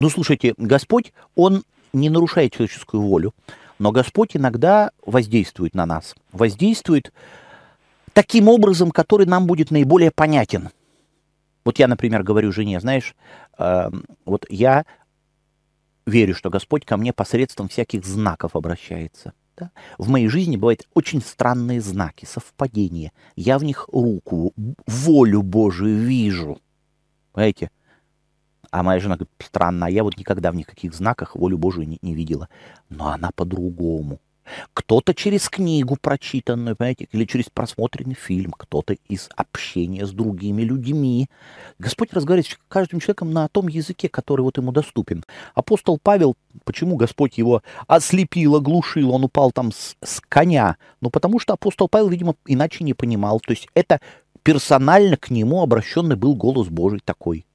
Ну, слушайте, Господь, Он не нарушает человеческую волю, но Господь иногда воздействует на нас, воздействует таким образом, который нам будет наиболее понятен. Вот я, например, говорю жене, знаешь, э, вот я верю, что Господь ко мне посредством всяких знаков обращается. Да? В моей жизни бывают очень странные знаки, совпадения. Я в них руку, волю Божию вижу. Понимаете? А моя жена говорит, странно, а я вот никогда в никаких знаках волю Божию не, не видела. Но она по-другому. Кто-то через книгу прочитанную, понимаете, или через просмотренный фильм, кто-то из общения с другими людьми. Господь разговаривает с каждым человеком на том языке, который вот ему доступен. Апостол Павел, почему Господь его ослепил, оглушил, он упал там с, с коня? Ну, потому что апостол Павел, видимо, иначе не понимал. То есть это персонально к нему обращенный был голос Божий такой.